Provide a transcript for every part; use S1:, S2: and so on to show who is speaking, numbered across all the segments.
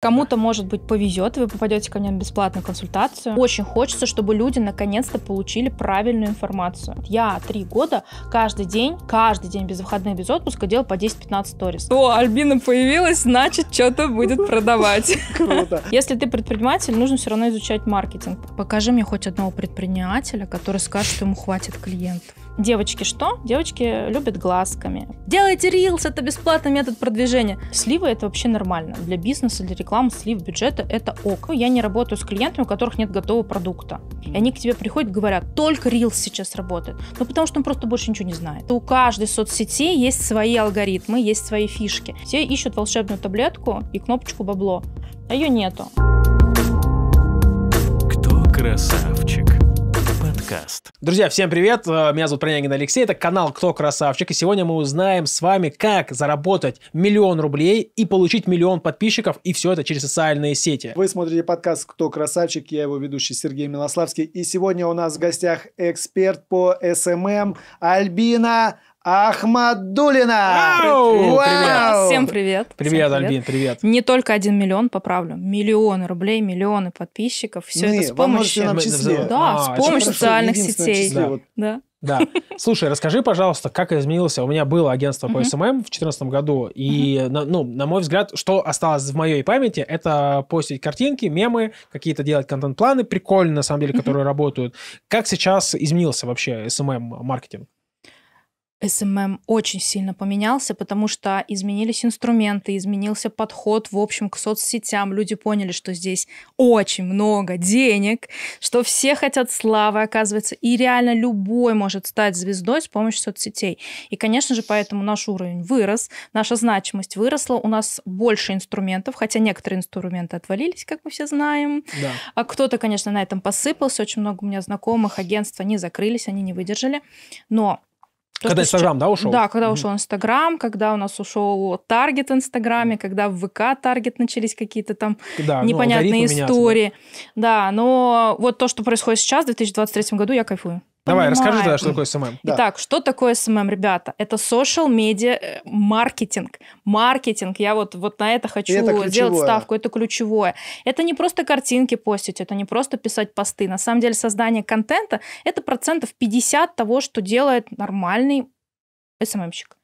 S1: Кому-то, может быть, повезет, вы попадете ко мне на бесплатную консультацию. Очень хочется, чтобы люди наконец-то получили правильную информацию. Я три года каждый день, каждый день без выходных, без отпуска делал по 10-15 сторис. О, Альбина появилась, значит, что-то будет продавать. Круто. Если ты предприниматель, нужно все равно изучать маркетинг. Покажи мне хоть одного предпринимателя, который скажет, что ему хватит клиентов. Девочки что? Девочки любят глазками. Делайте рилс, это бесплатный метод продвижения. Сливы это вообще нормально. Для бизнеса, для рекламы, слив бюджета это ок. Я не работаю с клиентами, у которых нет готового продукта. И они к тебе приходят, говорят, только рилс сейчас работает. Ну потому что он просто больше ничего не знает. У каждой соцсети есть свои алгоритмы, есть свои фишки. Все ищут волшебную таблетку и кнопочку бабло. А ее нету.
S2: Кто красавчик? подкаст. Друзья, всем привет! Э, меня зовут Пронягин Алексей, это канал «Кто красавчик?» И сегодня мы узнаем с вами, как заработать миллион рублей и получить миллион подписчиков, и все это через
S3: социальные сети. Вы смотрите подкаст «Кто красавчик?» Я его ведущий Сергей Милославский. И сегодня у нас в гостях эксперт по СММ эм эм Альбина Ахмадулина!
S1: Привет, Всем привет. Привет, Всем Альбин, привет. Не только один миллион, поправлю. Миллионы рублей, миллионы подписчиков. Все Мы, это с помощью... На числе. Да, а, с помощью социальных сетей. Числе, да.
S2: да. Да. Слушай, расскажи, пожалуйста, как изменился... У меня было агентство по СММ в 2014 году, и, на, ну, на мой взгляд, что осталось в моей памяти, это постить картинки, мемы, какие-то делать контент-планы прикольные, на самом деле, которые работают. Как сейчас изменился вообще СММ-маркетинг?
S1: SMM эм эм очень сильно поменялся, потому что изменились инструменты, изменился подход, в общем, к соцсетям. Люди поняли, что здесь очень много денег, что все хотят славы, оказывается, и реально любой может стать звездой с помощью соцсетей. И, конечно же, поэтому наш уровень вырос, наша значимость выросла, у нас больше инструментов, хотя некоторые инструменты отвалились, как мы все знаем. Да. А кто-то, конечно, на этом посыпался. Очень много у меня знакомых, агентств, они закрылись, они не выдержали. Но
S3: Просто когда Инстаграм, да, ушел? Да, когда ушел
S1: Инстаграм, когда у нас ушел Таргет в Инстаграме, когда в ВК Таргет начались какие-то там да, ну, непонятные ну, истории. Меняться, да. да, но вот то, что происходит сейчас, в 2023 году, я кайфую. Давай, расскажи тогда, что такое
S2: СММ. Да. Итак,
S1: что такое СММ, ребята? Это social media э, маркетинг. Маркетинг, я вот, вот на это хочу это делать ставку, это ключевое. Это не просто картинки постить, это не просто писать посты. На самом деле создание контента – это процентов 50 того, что делает нормальный СММщик.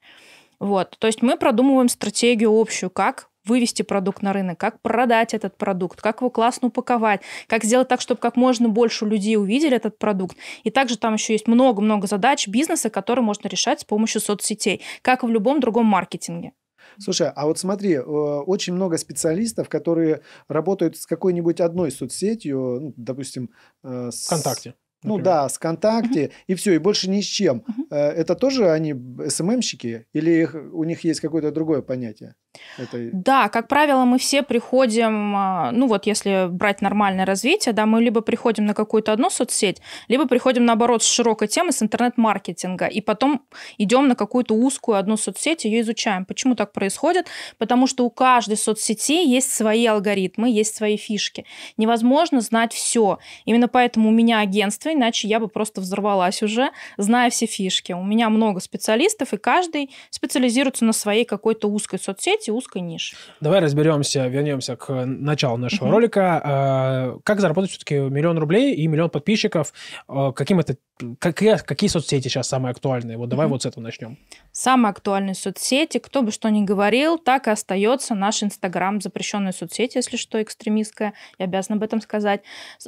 S1: Вот. То есть мы продумываем стратегию общую, как вывести продукт на рынок, как продать этот продукт, как его классно упаковать, как сделать так, чтобы как можно больше людей увидели этот продукт. И также там еще есть много-много задач бизнеса, которые можно решать с помощью соцсетей, как и в любом другом маркетинге.
S3: Слушай, а вот смотри, э, очень много специалистов, которые работают с какой-нибудь одной соцсетью, ну, допустим, э, с... ВКонтакте. Ну например. Ну да, с ВКонтакте, uh-huh. и все, и больше ни с чем. Uh-huh. Это тоже они СММщики или их, у них есть какое-то другое понятие? Это...
S1: Да, как правило, мы все приходим, а, ну вот если брать нормальное развитие, да, мы либо приходим на какую-то одну соцсеть, либо приходим наоборот с широкой темы, с интернет-маркетинга, и потом идем на какую-то узкую одну соцсеть, ее изучаем. Почему так происходит? Потому что у каждой соцсети есть свои алгоритмы, есть свои фишки. Невозможно знать все. Именно поэтому у меня агентство, иначе я бы просто взорвалась уже, зная все фишки. У меня много специалистов, и каждый специализируется на своей какой-то узкой соцсети, закрытии узкой ниши.
S2: Давай разберемся, вернемся к началу нашего mm-hmm. ролика. А, как заработать все-таки миллион рублей и миллион подписчиков? А, каким это, какие, какие соцсети сейчас самые актуальные? Вот давай mm-hmm. вот с этого начнем.
S1: Самые актуальные соцсети, кто бы что ни говорил, так и остается наш Инстаграм, запрещенная соцсеть, если что, экстремистская, я обязана об этом сказать.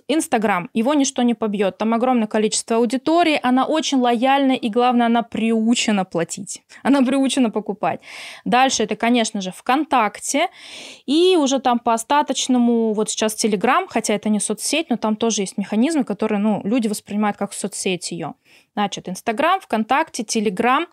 S1: Инстаграм, его ничто не побьет, там огромное количество аудитории, она очень лояльна и, главное, она приучена платить, она приучена покупать. Дальше это, конечно же, же ВКонтакте, и уже там по остаточному, вот сейчас Телеграм, хотя это не соцсеть, но там тоже есть механизмы, которые ну, люди воспринимают как соцсеть ее. Значит, Инстаграм, ВКонтакте, Телеграм,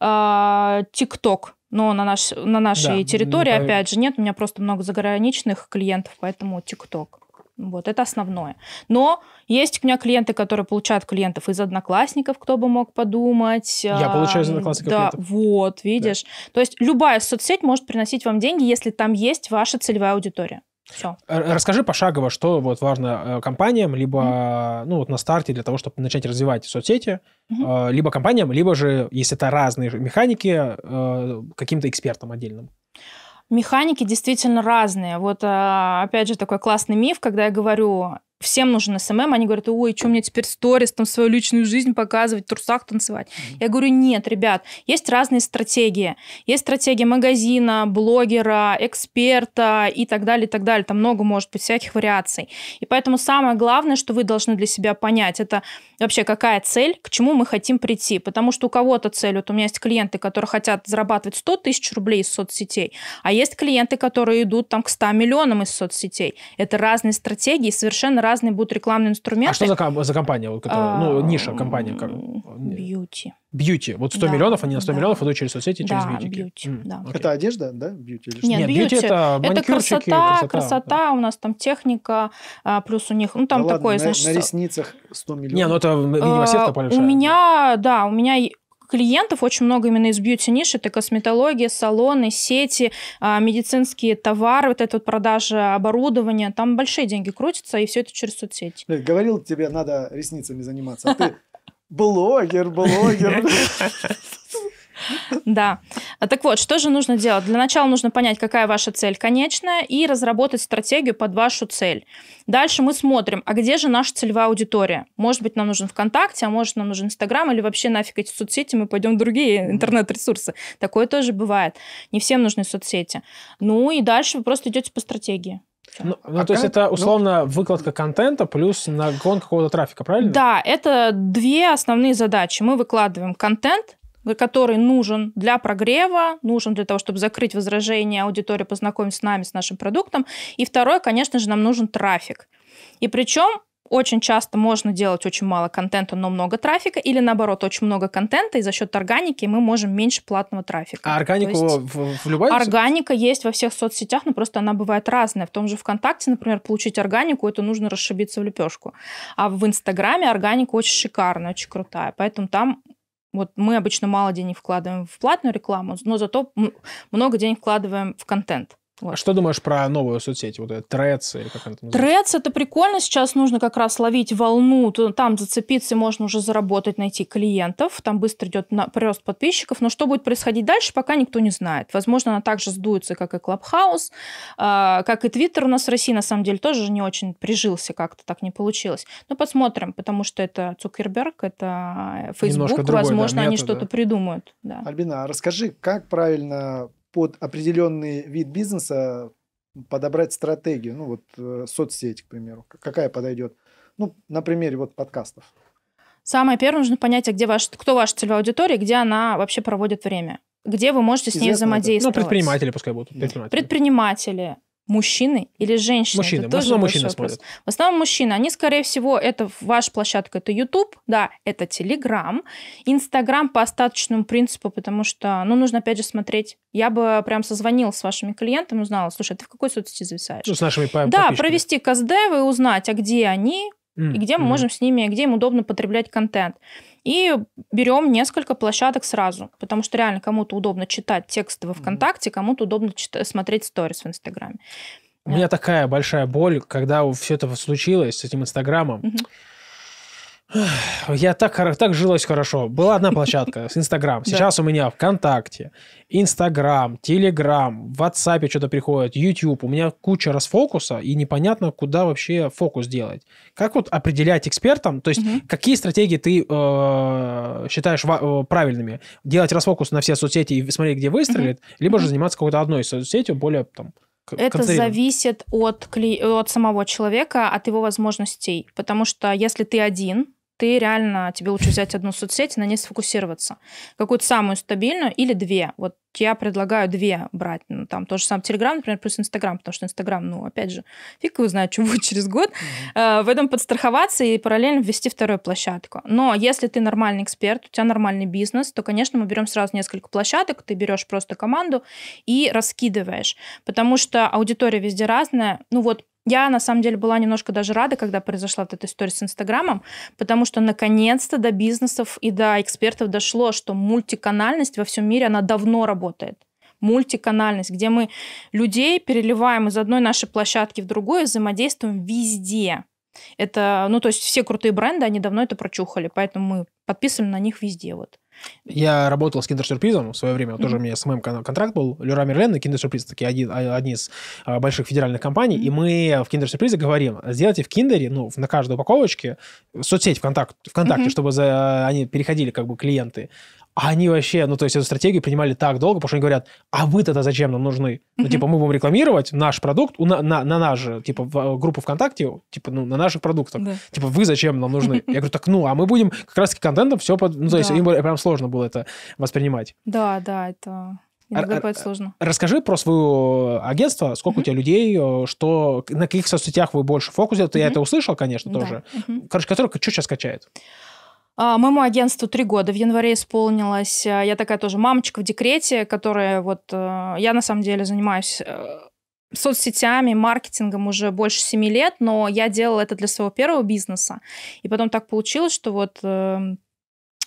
S1: а, ТикТок, но на, наш, на нашей да, территории, опять же, нет. У меня просто много заграничных клиентов, поэтому ТикТок. Вот, это основное. Но есть у меня клиенты, которые получают клиентов из одноклассников, кто бы мог подумать. Я получаю из одноклассников Да, клиентов. вот, видишь. Да. То есть любая соцсеть может приносить вам деньги, если там есть ваша целевая аудитория.
S2: Все. Расскажи пошагово, что вот важно э, компаниям, либо mm-hmm. ну вот на старте для того, чтобы начать развивать соцсети, mm-hmm. либо компаниям, либо же, если это разные механики, каким-то экспертам отдельным.
S1: Механики действительно разные. Вот а, опять же такой классный миф, когда я говорю, всем нужен СММ, они говорят, ой, что мне теперь сторис, там свою личную жизнь показывать, в трусах танцевать. Mm-hmm. Я говорю, нет, ребят, есть разные стратегии. Есть стратегия магазина, блогера, эксперта и так далее, и так далее. Там много может быть всяких вариаций. И поэтому самое главное, что вы должны для себя понять, это вообще какая цель, к чему мы хотим прийти. Потому что у кого-то цель, вот у меня есть клиенты, которые хотят зарабатывать 100 тысяч рублей из соцсетей, а есть клиенты, которые идут там к 100 миллионам из соцсетей. Это разные стратегии, совершенно разные разные будут рекламные а инструменты. А что за,
S2: ком- за компания, вот, которая, ну, ниша, компания? Как?
S1: Бьюти.
S2: Бьюти. Вот 100 да, миллионов, они на 100 да. миллионов идут через соцсети,
S1: через бьюти. бьюти mm. да.
S2: Okay.
S3: Это одежда, да, бьюти? Или Нет, бьюти, бьюти это Это красота, красота, красота
S1: да. у нас там техника, а, плюс у них, ну, там да такое, ладно, значит... На, на
S3: ресницах 100 миллионов. Не, ну,
S2: это,
S1: видимо, сетка э, большая. У меня, да, у меня клиентов очень много именно из бьюти ниши, Это косметология, салоны, сети, а, медицинские товары, вот эта вот продажа оборудования. Там большие деньги крутятся, и все это через соцсети.
S3: Говорил тебе, надо ресницами заниматься, а ты блогер, блогер.
S1: Да. Так вот, что же нужно делать? Для начала нужно понять, какая ваша цель конечная, и разработать стратегию под вашу цель. Дальше мы смотрим, а где же наша целевая аудитория? Может быть, нам нужен ВКонтакте, а может, нам нужен Инстаграм, или вообще нафиг эти соцсети, мы пойдем в другие интернет-ресурсы. Такое тоже бывает. Не всем нужны соцсети. Ну и дальше вы просто идете по стратегии.
S2: Ну, ну а ну, то есть это ну. условно ну... выкладка контента плюс нагон какого-то трафика, правильно?
S1: Да, это две основные задачи. Мы выкладываем контент который нужен для прогрева, нужен для того, чтобы закрыть возражения аудитории, познакомить с нами, с нашим продуктом. И второе, конечно же, нам нужен трафик. И причем очень часто можно делать очень мало контента, но много трафика, или наоборот, очень много контента, и за счет органики мы можем меньше платного трафика. А органику есть,
S2: в, в любой... Органика
S1: есть во всех соцсетях, но просто она бывает разная. В том же ВКонтакте, например, получить органику, это нужно расшибиться в лепешку. А в Инстаграме органика очень шикарная, очень крутая, поэтому там вот мы обычно мало денег вкладываем в платную рекламу, но зато много денег вкладываем в контент. Вот. А
S2: что думаешь про новую соцсеть, вот это Трец или как она там
S1: Трец это прикольно, сейчас нужно как раз ловить волну, там зацепиться, можно уже заработать, найти клиентов, там быстро идет на... прирост подписчиков, но что будет происходить дальше, пока никто не знает. Возможно, она также сдуется, как и Клабхаус, как и Твиттер у нас в России, на самом деле, тоже не очень прижился как-то, так не получилось. Но посмотрим, потому что это Цукерберг, это Фейсбук. Э, возможно, да, метод, они что-то да. придумают. Да. Альбина, а расскажи,
S3: как правильно под определенный вид бизнеса подобрать стратегию, ну вот э, соцсеть, к примеру, какая подойдет. Ну, на примере вот подкастов.
S1: Самое первое нужно понять, а где ваш, кто ваша целевая аудитория, где она вообще проводит время, где вы можете с ней Известно взаимодействовать. Это. Ну, предприниматели
S2: пускай будут. Предприниматели.
S1: предприниматели мужчины или женщины? Мужчины. Это в основном мужчины вопрос. смотрят. В основном мужчины. Они, скорее всего, это ваша площадка, это YouTube, да, это Telegram, Instagram по остаточному принципу, потому что, ну, нужно опять же смотреть. Я бы прям созвонил с вашими клиентами, узнала, слушай, а ты в какой соцсети зависаешь? Ну, с нашими Да, провести каздевы и узнать, а где они, mm, и где mm. мы можем с ними, где им удобно потреблять контент. И берем несколько площадок сразу, потому что реально кому-то удобно читать тексты во ВКонтакте, кому-то удобно читать, смотреть сторис в Инстаграме.
S2: У меня такая большая боль, когда все это случилось с этим Инстаграмом. Угу. Я так, так жилось хорошо. Была одна площадка с Инстаграм. Сейчас у меня ВКонтакте, Инстаграм, Телеграм, в WhatsApp что-то приходит, YouTube. У меня куча расфокуса, и непонятно, куда вообще фокус делать. Как вот определять экспертам, то есть угу. какие стратегии ты э, считаешь э, правильными? Делать расфокус на все соцсети и смотреть, где выстрелит, угу. либо же заниматься какой-то одной соцсетью, более там
S1: это зависит от, кли... от самого человека, от его возможностей. Потому что если ты один, ты реально, тебе лучше взять одну соцсеть и на ней сфокусироваться. Какую-то самую стабильную или две. Вот я предлагаю две брать. Ну, там тоже сам Телеграм, например, плюс Инстаграм, потому что Инстаграм, ну, опять же, фиг его знает, что будет через год. Mm-hmm. В этом подстраховаться и параллельно ввести вторую площадку. Но если ты нормальный эксперт, у тебя нормальный бизнес, то, конечно, мы берем сразу несколько площадок, ты берешь просто команду и раскидываешь. Потому что аудитория везде разная. Ну вот я, на самом деле, была немножко даже рада, когда произошла вот эта история с Инстаграмом, потому что, наконец-то, до бизнесов и до экспертов дошло, что мультиканальность во всем мире, она давно работает мультиканальность, где мы людей переливаем из одной нашей площадки в другую, взаимодействуем везде. Это, ну, то есть все крутые бренды, они давно это прочухали, поэтому мы подписываем на них везде. Вот.
S2: Я работал с киндер-сюрпризом в свое время, вот mm-hmm. тоже у меня с моим контракт был, Лера Мерлен и киндер-сюрприз, такие один, а, одни из а, больших федеральных компаний, mm-hmm. и мы в киндер-сюрпризе говорим, сделайте в киндере, ну, на каждой упаковочке соцсеть ВКонтакт, ВКонтакте, mm-hmm. чтобы за, они переходили как бы клиенты, а они вообще, ну, то есть эту стратегию принимали так долго, потому что они говорят, а вы тогда зачем нам нужны? Ну, типа, мы будем рекламировать наш продукт на, на, на наш, типа, в, э, группу ВКонтакте, типа, ну, на наших продуктах. Да. Типа, вы зачем нам нужны? Я говорю, так, ну, а мы будем как раз-таки контентом все под... Ну, то да. есть им прям сложно было это воспринимать.
S1: Да, да, это... Иногда бывает а, сложно.
S2: Расскажи про свое агентство, сколько mm-hmm. у тебя людей, э, что на каких соцсетях вы больше фокусите. Mm-hmm. Я это услышал, конечно, mm-hmm. тоже. Mm-hmm. Короче, который что сейчас качает?
S1: А, моему агентству три года в январе исполнилось. А, я такая тоже мамочка в декрете, которая вот... Э, я на самом деле занимаюсь э, соцсетями, маркетингом уже больше семи лет, но я делала это для своего первого бизнеса. И потом так получилось, что вот эм,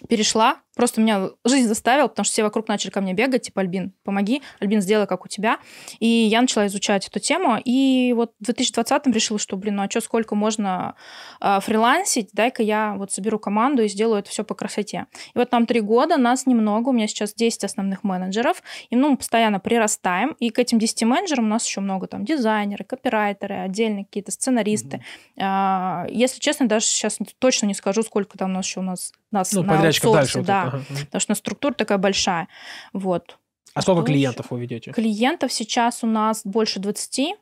S1: перешла Просто меня жизнь заставила, потому что все вокруг начали ко мне бегать, типа, Альбин, помоги, Альбин, сделай, как у тебя. И я начала изучать эту тему, и вот в 2020-м решила, что, блин, ну а что, сколько можно э, фрилансить, дай-ка я вот соберу команду и сделаю это все по красоте. И вот там три года, нас немного, у меня сейчас 10 основных менеджеров, и ну, мы постоянно прирастаем, и к этим 10 менеджерам у нас еще много там дизайнеры, копирайтеры, отдельные какие-то сценаристы. Mm-hmm. Э, если честно, даже сейчас точно не скажу, сколько там у нас еще у нас, нас ну, на аутсорсе, дальше, да, да. Ага. Потому что структура такая большая. Вот. А сколько клиентов еще? вы ведете? Клиентов сейчас у нас больше 20.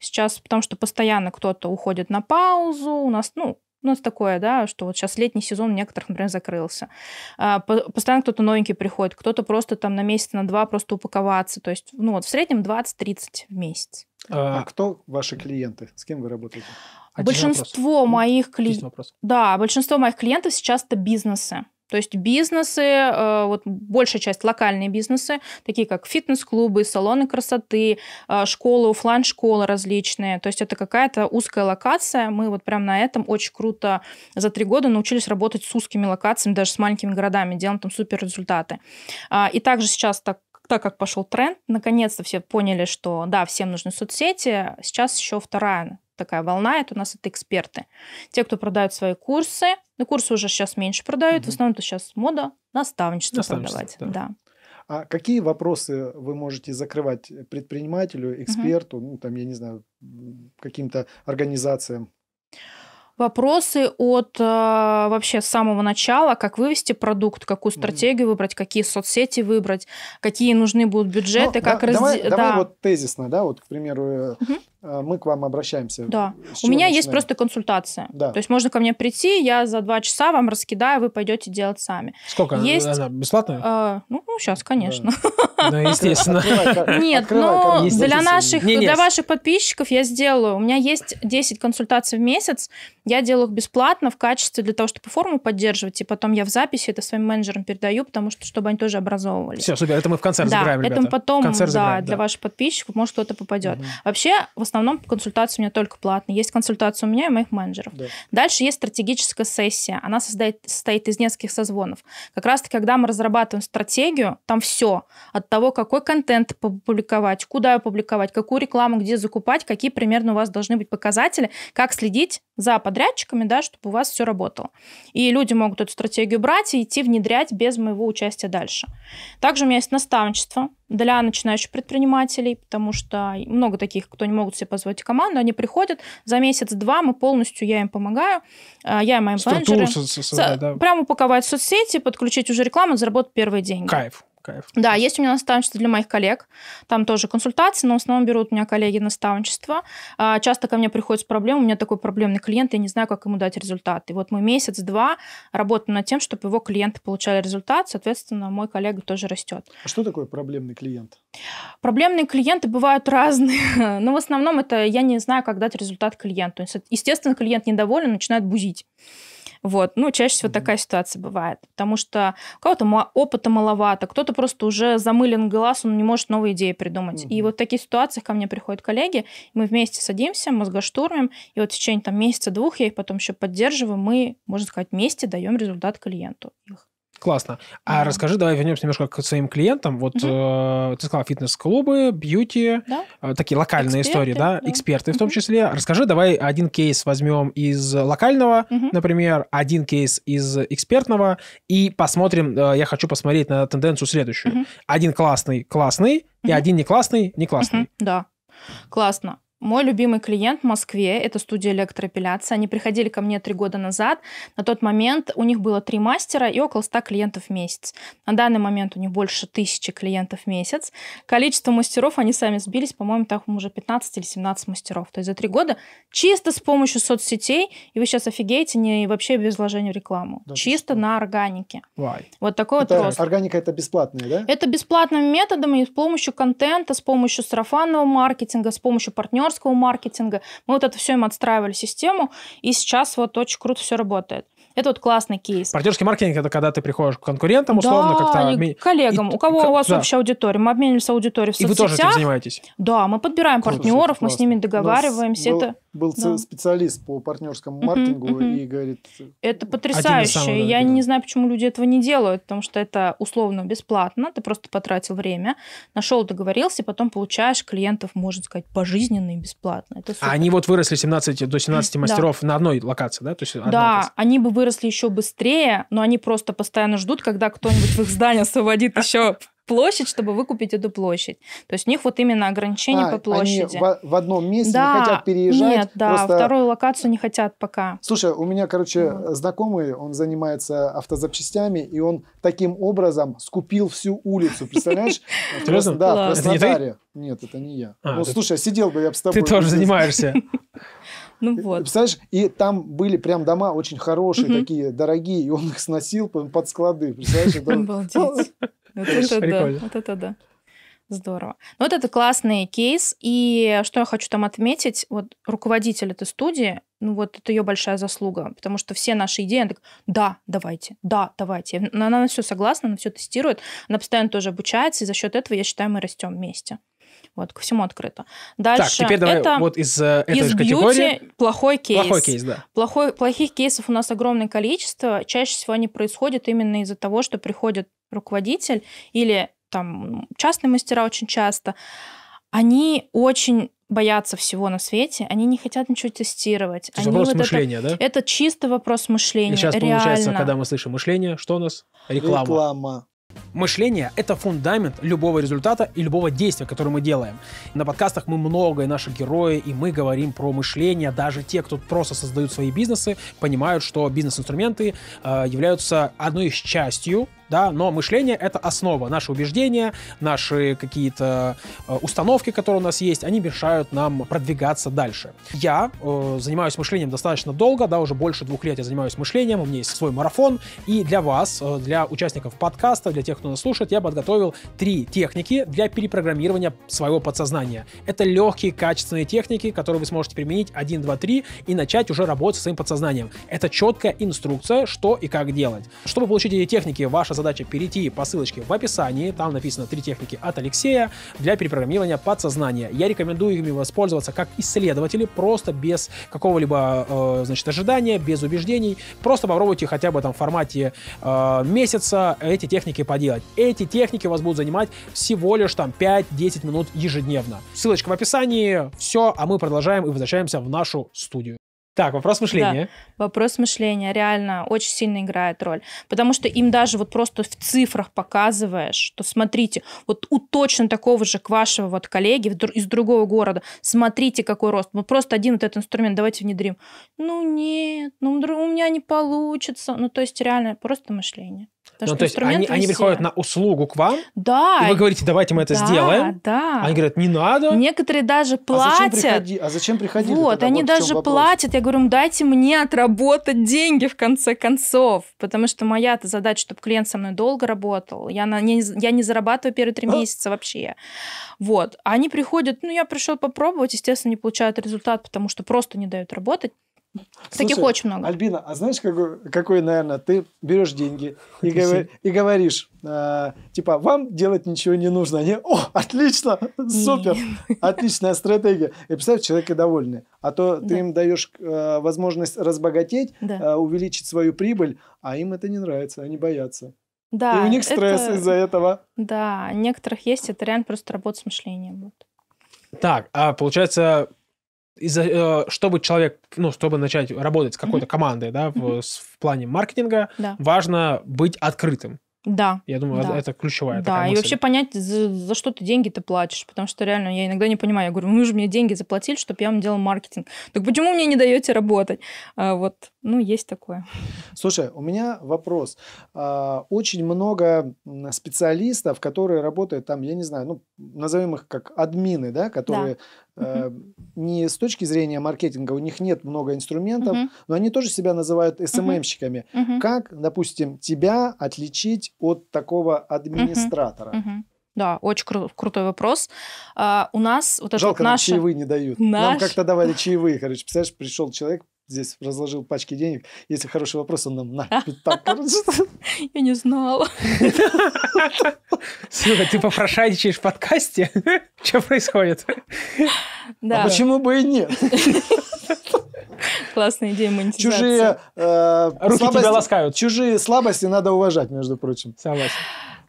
S1: Сейчас, потому что постоянно кто-то уходит на паузу, у нас, ну, у нас такое, да, что вот сейчас летний сезон у некоторых, например, закрылся. А, постоянно кто-то новенький приходит, кто-то просто там на месяц, на два просто упаковаться. То есть, ну вот в среднем 20-30 в месяц.
S3: А, а кто ваши клиенты? С кем вы работаете?
S1: Один большинство вопрос. моих клиентов... Да, большинство моих клиентов сейчас это бизнесы. То есть бизнесы, э, вот большая часть локальные бизнесы, такие как фитнес-клубы, салоны красоты, э, школы, офлайн-школы различные. То есть это какая-то узкая локация. Мы вот прям на этом очень круто за три года научились работать с узкими локациями, даже с маленькими городами, делаем там супер результаты. А, и также сейчас так так как пошел тренд, наконец-то все поняли, что да, всем нужны соцсети. Сейчас еще вторая такая волна, это у нас это эксперты. Те, кто продают свои курсы, ну, курсы уже сейчас меньше продают, угу. в основном это сейчас мода наставничество, наставничество продавать. Да. да.
S3: А какие вопросы вы можете закрывать предпринимателю, эксперту, угу. ну, там, я не знаю, каким-то организациям?
S1: вопросы от э, вообще с самого начала, как вывести продукт, какую стратегию выбрать, какие соцсети выбрать, какие нужны будут бюджеты, ну, как да, разделить. Давай, да. давай вот
S3: тезисно, да, вот, к примеру, угу. Э, мы к вам обращаемся. Да. У меня начинаем? есть просто
S1: консультация. Да. То есть можно ко мне прийти, я за два часа вам раскидаю, вы пойдете делать сами. Сколько? Есть... Она бесплатная? Э, ну, ну, сейчас, конечно.
S2: Да. Ну, естественно. Нет, но ну, для наших, для ваших
S1: подписчиков я сделаю. У меня есть 10 консультаций в месяц, я делаю их бесплатно в качестве для того, чтобы форму поддерживать, и потом я в записи это своим менеджерам передаю, потому что чтобы они тоже образовывались. Все,
S2: супер, это мы в концерт да, забираем, ребята. это мы потом, концерт да, забираем, да, для ваших
S1: подписчиков, может, кто-то попадет. Угу. Вообще, в основном консультации у меня только платные. Есть консультация у меня и моих менеджеров. Да. Дальше есть стратегическая сессия. Она создает, состоит из нескольких созвонов. Как раз-таки, когда мы разрабатываем стратегию, там все. От того, какой контент публиковать, куда опубликовать, какую рекламу где закупать, какие примерно у вас должны быть показатели, как следить за подрядчиком подрядчиками, да, чтобы у вас все работало. И люди могут эту стратегию брать и идти внедрять без моего участия дальше. Также у меня есть наставничество для начинающих предпринимателей, потому что много таких, кто не могут себе позвать команду, они приходят за месяц-два, мы полностью, я им помогаю, э, я и моим Структуру менеджерам. Создать, да. Прямо упаковать в соцсети, подключить уже рекламу, заработать первые деньги. Кайф кайф. Да, есть у меня наставничество для моих коллег. Там тоже консультации, но в основном берут у меня коллеги наставничество. А, часто ко мне приходят с проблемой, у меня такой проблемный клиент, я не знаю, как ему дать результат. И вот мы месяц-два работаем над тем, чтобы его клиенты получали результат, соответственно, мой коллега тоже растет.
S3: А что такое проблемный клиент?
S1: Проблемные клиенты бывают разные, но в основном это я не знаю, как дать результат клиенту. Естественно, клиент недоволен, начинает бузить. Вот. Ну, чаще всего mm-hmm. такая ситуация бывает. Потому что у кого-то опыта маловато, кто-то просто уже замылен глаз, он не может новые идеи придумать. Mm-hmm. И вот в таких ситуациях ко мне приходят коллеги, мы вместе садимся, мозгоштурмим, и вот в течение там месяца-двух я их потом еще поддерживаю, мы, можно сказать, вместе даем результат клиенту. Их
S2: Классно. А mm расскажи, давай вернемся немножко к своим клиентам. Вот mm э, ты сказала фитнес-клубы, бьюти, да? э, такие локальные Эксперты, истории, да, да. эксперты в том числе. Расскажи, давай один кейс возьмем из локального, mm например, один кейс из экспертного, и посмотрим, э, я хочу посмотреть на тенденцию следующую. mm Один классный, классный, mm и один не классный, не классный. mm
S1: Да, классно. Мой любимый клиент в Москве – это студия электроэпиляции. Они приходили ко мне три года назад. На тот момент у них было три мастера и около 100 клиентов в месяц. На данный момент у них больше тысячи клиентов в месяц. Количество мастеров, они сами сбились, по-моему, там уже 15 или 17 мастеров. То есть за три года чисто с помощью соцсетей, и вы сейчас офигеете, не вообще без вложения в рекламу. Да, чисто на органике.
S3: Why? Вот такой это, вот рост. Органика – это бесплатная, да?
S1: Это бесплатным методом и с помощью контента, с помощью сарафанного маркетинга, с помощью партнеров партнерского маркетинга. Мы вот это все им отстраивали систему, и сейчас вот очень круто все работает. Это вот классный кейс.
S2: Партнерский маркетинг это когда ты приходишь к конкурентам, условно, да, как-то обмен...
S1: коллегам. И... У кого у вас да. общая аудитория? Мы обменились аудиторией в соцсетях. И вы тоже этим занимаетесь? Да, мы подбираем круто, партнеров, мы с ними договариваемся. Был... Ну, это
S3: был да. специалист по партнерскому маркетингу uh-huh, uh-huh. и говорит... Э,
S1: это ну, потрясающе. Самых, да, Я да. не знаю, почему люди этого не делают, потому что это условно бесплатно, ты просто потратил время, нашел, договорился, потом получаешь клиентов, можно сказать, пожизненно и бесплатно. Это а супер. а они вот
S2: выросли 17, до 17 мастеров да. на одной локации, да? То есть да, локация.
S1: они бы выросли еще быстрее, но они просто постоянно ждут, когда кто-нибудь в их здание освободит еще площадь, чтобы выкупить эту площадь. То есть у них вот именно ограничения а, по площади. Они в,
S3: в одном месте да, не хотят переезжать. Нет, да, просто... вторую
S1: локацию не хотят пока.
S3: Слушай, у меня, короче, вот. знакомый, он занимается автозапчастями, и он таким образом скупил всю улицу, представляешь? Серьезно? Да, в Краснодаре. Нет, это не я. А, ну, слушай, сидел бы я бы с тобой. Ты тоже занимаешься. Ну вот. Представляешь, и там были прям дома очень хорошие, угу. такие дорогие, и он их сносил под склады. Представляешь, это... Обалдеть.
S1: Вот это да, вот это да. Здорово. Ну, вот это классный кейс. И что я хочу там отметить, вот руководитель этой студии, ну вот это ее большая заслуга, потому что все наши идеи, она так, да, давайте, да, давайте. Она на все согласна, она все тестирует, она постоянно тоже обучается, и за счет этого, я считаю, мы растем вместе. Вот, ко всему открыто. Дальше. Так, теперь давай это, вот из
S2: э, этой же категории.
S1: плохой кейс. Плохой кейс, да. Плохой, плохих кейсов у нас огромное количество. Чаще всего они происходят именно из-за того, что приходят руководитель или там частные мастера очень часто, они очень боятся всего на свете, они не хотят ничего тестировать. Это вопрос вот мышления, это, да? Это чисто вопрос мышления. И сейчас реально. получается, когда мы
S2: слышим мышление, что у нас? Реклама. Реклама. Мышление – это фундамент любого результата и любого действия, которое мы делаем. На подкастах мы многое наши герои, и мы говорим про мышление. Даже те, кто просто создают свои бизнесы, понимают, что бизнес-инструменты э, являются одной из частью да, но мышление — это основа. Наши убеждения, наши какие-то э, установки, которые у нас есть, они мешают нам продвигаться дальше. Я э, занимаюсь мышлением достаточно долго, да, уже больше двух лет я занимаюсь мышлением, у меня есть свой марафон, и для вас, э, для участников подкаста, для тех, кто нас слушает, я подготовил три техники для перепрограммирования своего подсознания. Это легкие, качественные техники, которые вы сможете применить 1, 2, 3 и начать уже работать со своим подсознанием. Это четкая инструкция, что и как делать. Чтобы получить эти техники, ваша задача перейти по ссылочке в описании, там написано три техники от Алексея для перепрограммирования подсознания. Я рекомендую ими воспользоваться как исследователи, просто без какого-либо, э, значит, ожидания, без убеждений. Просто попробуйте хотя бы там в формате э, месяца эти техники поделать. Эти техники вас будут занимать всего лишь там 5-10 минут ежедневно. Ссылочка в описании. Все, а мы продолжаем и возвращаемся в нашу студию. Так, вопрос мышления.
S1: Да, вопрос мышления реально очень сильно играет роль. Потому что им даже вот просто в цифрах показываешь, что смотрите, вот у точно такого же к вашего вот коллеги из другого города, смотрите, какой рост. Вот просто один вот этот инструмент давайте внедрим. Ну нет, ну у меня не получится. Ну то есть реально просто мышление. Потому ну, то есть они, они приходят
S2: на услугу к вам, да, и вы говорите, давайте мы это да, сделаем. Да. Они говорят, не надо.
S1: Некоторые даже платят. А зачем, приходи, а зачем приходили? Вот, они вот даже платят. Я говорю, дайте мне отработать деньги в конце концов, потому что моя задача, чтобы клиент со мной долго работал. Я, на, не, я не зарабатываю первые три а? месяца вообще. Вот. Они приходят, ну, я пришел попробовать, естественно, не получают результат, потому что просто не дают работать. Таких очень много.
S3: Альбина, а знаешь, какой, какой наверное, ты берешь деньги и, говор, и говоришь, э, типа, вам делать ничего не нужно. Они, о, отлично, супер, отличная стратегия. И представь, человек и довольны. А то ты да. им даешь э, возможность разбогатеть, да. э, увеличить свою прибыль, а им это не нравится, они боятся.
S1: Да, и у них стресс это... из-за этого. Да, некоторых есть, это реально просто работа с мышлением.
S2: Так, а получается, из-за, э, чтобы человек, ну, чтобы начать работать с какой-то mm-hmm. командой, да, mm-hmm. в, плане маркетинга, да. важно быть открытым.
S1: Да. Я думаю, да. это
S2: ключевая Да, и мысль. вообще
S1: понять, за, за что ты деньги ты платишь. Потому что реально я иногда не понимаю. Я говорю, вы же мне деньги заплатили, чтобы я вам делал маркетинг. Так почему мне не даете работать? А, вот, ну, есть такое.
S3: Слушай, у меня вопрос. А, очень много специалистов, которые работают там, я не знаю, ну, назовем их как админы, да, которые Э, не с точки зрения маркетинга, у них нет много инструментов, uh-huh. но они тоже себя называют СММщиками. Эм uh-huh. Как, допустим, тебя отличить от такого администратора? Uh-huh.
S1: Uh-huh. Да, очень кру- крутой вопрос. А, у нас вот это Жалко, вот наши... нам чаевые не дают. Наш... Нам как-то
S3: давали чаевые, короче. Представляешь, пришел человек, здесь разложил пачки денег. Если хороший вопрос, он нам на.
S1: Я не знала.
S3: Слушай, ты попрошайничаешь в
S2: подкасте? Что происходит? Да. А почему бы и нет?
S1: Классная идея монетизации. Чужие
S3: э, Руки слабости, тебя ласкают. Чужие слабости надо уважать, между прочим. Согласен.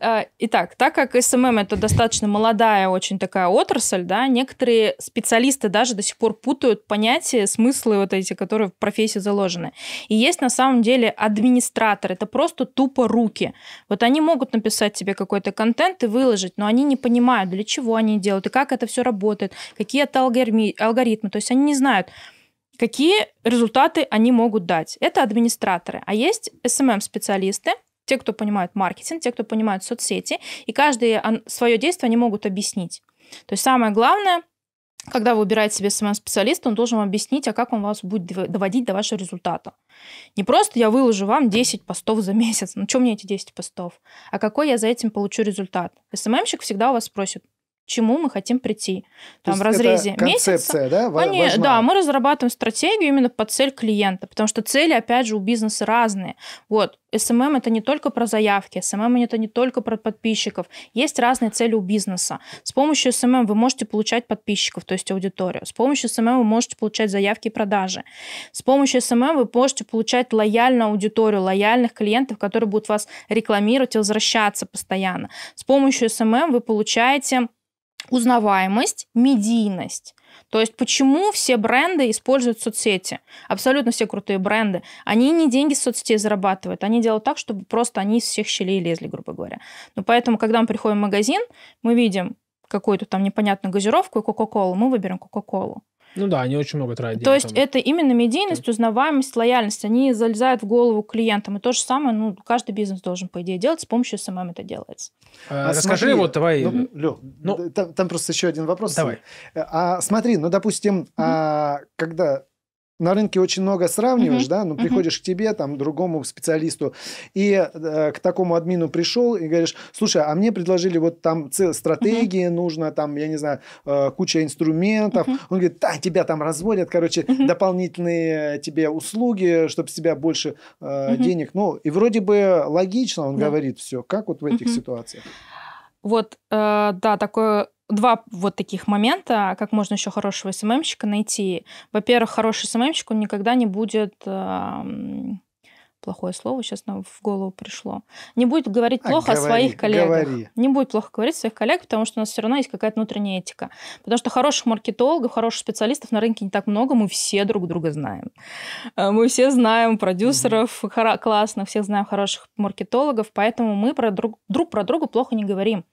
S1: А, итак, так как СММ это достаточно молодая очень такая отрасль, да, некоторые специалисты даже до сих пор путают понятия, смыслы вот эти, которые в профессии заложены. И есть на самом деле администратор, это просто тупо руки. Вот они могут написать тебе какой-то контент и выложить, но они не понимают, для чего они делают, и как это все работает, какие это алгоритмы, то есть они не знают какие результаты они могут дать. Это администраторы. А есть SMM-специалисты, те, кто понимают маркетинг, те, кто понимают соцсети, и каждый свое действие они могут объяснить. То есть самое главное, когда вы выбираете себе смс специалиста он должен вам объяснить, а как он вас будет доводить до вашего результата. Не просто я выложу вам 10 постов за месяц, ну что мне эти 10 постов, а какой я за этим получу результат. СММщик всегда у вас спросит, чему мы хотим прийти. Там в разрезе это концепция,
S3: месяца. Да, они, да, мы
S1: разрабатываем стратегию именно под цель клиента, потому что цели, опять же, у бизнеса разные. Вот, SMM эм эм это не только про заявки, SMM эм это не только про подписчиков. Есть разные цели у бизнеса. С помощью SMM вы можете получать подписчиков, то есть аудиторию. С помощью SMM вы можете получать заявки и продажи. С помощью SMM вы можете получать лояльную аудиторию, лояльных клиентов, которые будут вас рекламировать и возвращаться постоянно. С помощью SMM вы получаете узнаваемость, медийность. То есть почему все бренды используют соцсети? Абсолютно все крутые бренды. Они не деньги с соцсетей зарабатывают, они делают так, чтобы просто они из всех щелей лезли, грубо говоря. Но поэтому, когда мы приходим в магазин, мы видим какую-то там непонятную газировку и Кока-Колу, мы выберем Кока-Колу.
S2: Ну да, они очень много тратят. То есть
S1: это именно медийность, так. узнаваемость, лояльность. Они залезают в голову клиентам. И то же самое, ну, каждый бизнес должен, по идее, делать. С помощью СММ это делается.
S2: а
S3: Расскажи, смотри, вот давай... Ну, Лё, ну, там, там просто еще один вопрос. Давай. А смотри, ну, допустим, mm-hmm. а, когда на рынке очень много сравниваешь, uh-huh. да, ну, приходишь uh-huh. к тебе, там, другому специалисту, и э, к такому админу пришел и говоришь, слушай, а мне предложили вот там стратегии uh-huh. нужно, там, я не знаю, э, куча инструментов. Uh-huh. Он говорит, да, тебя там разводят, короче, uh-huh. дополнительные тебе услуги, чтобы с тебя больше э, uh-huh. денег. Ну, и вроде бы логично он да. говорит все. Как вот в этих uh-huh. ситуациях?
S1: Вот, э, да, такое два вот таких момента, как можно еще хорошего СММщика найти. Во-первых, хороший СММщик, он никогда не будет... Плохое слово сейчас нам в голову пришло. Не будет говорить а, плохо говори, о своих коллегах. Говори. Не будет плохо говорить о своих коллег, потому что у нас все равно есть какая-то внутренняя этика. Потому что хороших маркетологов, хороших специалистов на рынке не так много, мы все друг друга знаем. Э, мы все знаем продюсеров mm-hmm. классно, всех знаем хороших маркетологов, поэтому мы про друг, друг про друга плохо не говорим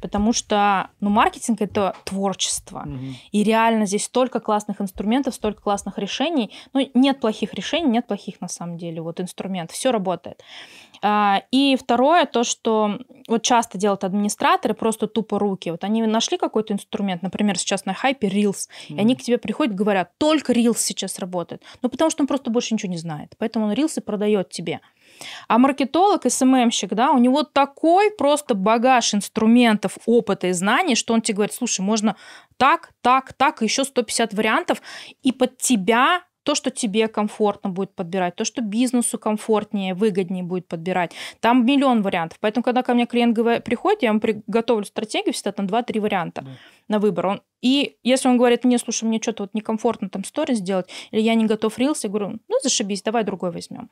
S1: потому что, ну, маркетинг это творчество, угу. и реально здесь столько классных инструментов, столько классных решений, ну, нет плохих решений, нет плохих на самом деле вот инструмент, все работает. А, и второе, то, что вот часто делают администраторы, просто тупо руки. Вот они нашли какой-то инструмент, например, сейчас на хайпе Reels, mm. и они к тебе приходят и говорят, только Reels сейчас работает. Ну, потому что он просто больше ничего не знает. Поэтому он Reels и продает тебе. А маркетолог, СММщик, эм да, у него такой просто багаж инструментов, опыта и знаний, что он тебе говорит, слушай, можно так, так, так, еще 150 вариантов, и под тебя то, что тебе комфортно будет подбирать, то, что бизнесу комфортнее, выгоднее будет подбирать. Там миллион вариантов. Поэтому, когда ко мне клиент приходит, я ему приготовлю стратегию всегда там 2-3 варианта да. на выбор. Он, и если он говорит, мне, слушай, мне что-то вот некомфортно там сторис сделать, или я не готов рилс, я говорю, ну, зашибись, давай другой возьмем.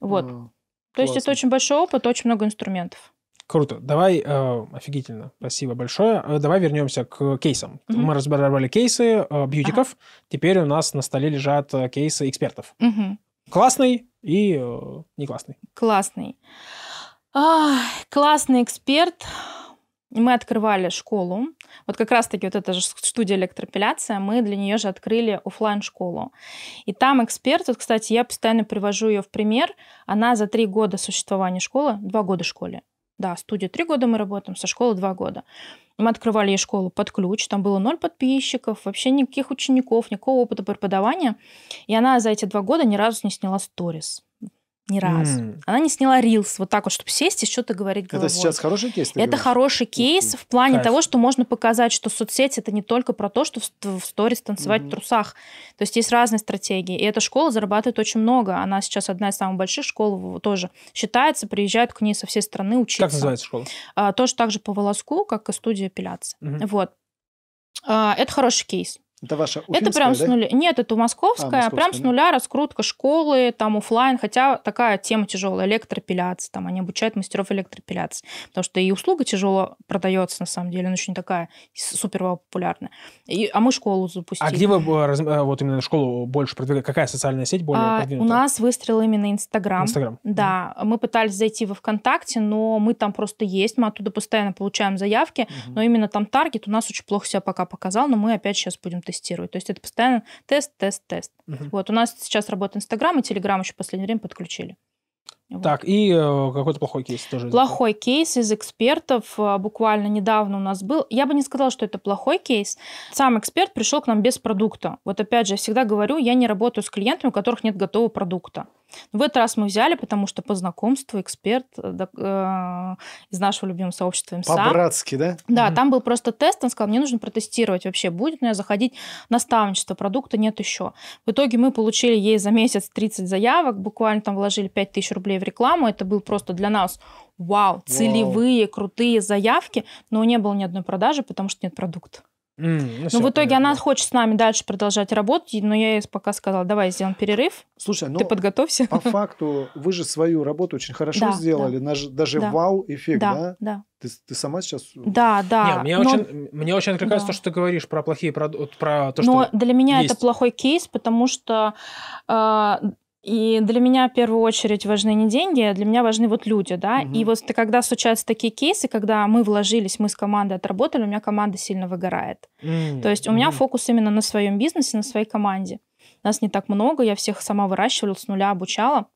S1: Вот. Mm. То есть это очень большой опыт, очень много инструментов.
S2: Круто. Давай, э, офигительно, спасибо большое. Э, давай вернемся к кейсам. Угу. Мы разбирали кейсы э, бьютиков, ага. теперь у нас на столе лежат э, кейсы экспертов. Угу. Классный и э, не классный.
S1: Классный. А, классный эксперт мы открывали школу. Вот как раз-таки вот эта же студия электропиляция, мы для нее же открыли офлайн школу И там эксперт, вот, кстати, я постоянно привожу ее в пример, она за три года существования школы, два года школе, да, студия три года мы работаем, со школы два года. Мы открывали ей школу под ключ, там было ноль подписчиков, вообще никаких учеников, никакого опыта преподавания. И она за эти два года ни разу не сняла сторис ни разу. Mm. Она не сняла рилс вот так вот, чтобы сесть и что-то говорить головой. Это сейчас хороший кейс? Это говоришь? хороший кейс в плане Кайф. того, что можно показать, что соцсети это не только про то, что в, сторис танцевать mm в трусах. То есть есть разные стратегии. И эта школа зарабатывает очень много. Она сейчас одна из самых больших школ тоже считается. Приезжают к ней со всей страны учиться. Как называется школа? А, тоже так же по волоску, как и студия эпиляции. Mm-hmm. Вот. А, это хороший кейс. Это ваша Это прям да? с нуля. Нет, это московская, а, московская прям да? с нуля раскрутка школы, там офлайн, хотя такая тема тяжелая, электропиляция, там они обучают мастеров электропиляции, потому что и услуга тяжело продается на самом деле, она не такая супер популярная. И, а мы школу запустили. А где вы
S2: э, э, вот именно школу больше продвигаете? Какая социальная сеть более а, продвинута? У
S1: нас выстрел именно Инстаграм. Инстаграм. Да, mm-hmm. мы пытались зайти во ВКонтакте, но мы там просто есть, мы оттуда постоянно получаем заявки, mm-hmm. но именно там таргет у нас очень плохо себя пока показал, но мы опять сейчас будем тестирует. То есть это постоянно тест, тест, тест. Угу. Вот у нас сейчас работает Инстаграм и Телеграм еще в последнее время подключили.
S2: Вот. Так, и э, какой-то плохой кейс тоже. Плохой
S1: кейс из экспертов э, буквально недавно у нас был. Я бы не сказала, что это плохой кейс. Сам эксперт пришел к нам без продукта. Вот опять же, я всегда говорю, я не работаю с клиентами, у которых нет готового продукта. Но ну, в этот раз мы взяли, потому что по знакомству эксперт э, э из нашего любимого сообщества МСА. По-братски,
S3: да? Да, mm-hmm. там
S1: был просто тест, он сказал, мне нужно протестировать вообще, будет у меня заходить наставничество, продукта нет еще. В итоге мы получили ей за месяц 30 заявок, буквально там вложили 5000 рублей в рекламу, это был просто для нас вау, целевые, вау. крутые заявки, но не было ни одной продажи, потому что нет продукта.
S3: Mm, ну, но ну, в итоге
S1: понятно. она хочет с нами дальше продолжать работать, но я ей пока сказала, давай сделаем перерыв. Слушай, ну
S3: ты подготовься. По факту вы же свою работу очень хорошо сделали, даже вау-эффект, да? Да, Ты, ты сама сейчас... Э, да, да. Не, мне, но... очень,
S2: мне очень откликается да. то, что ты говоришь про плохие, про, про то, что Но для меня есть. это
S1: плохой кейс, потому что э, и для меня в первую очередь важны не деньги, а для меня важны вот люди, да. Угу. И вот когда случаются такие кейсы, когда мы вложились, мы с командой отработали, у меня команда сильно выгорает. Mm. То есть у меня mm. фокус именно на своем бизнесе, на своей команде. Нас не так много, я всех сама выращивала, с нуля обучала.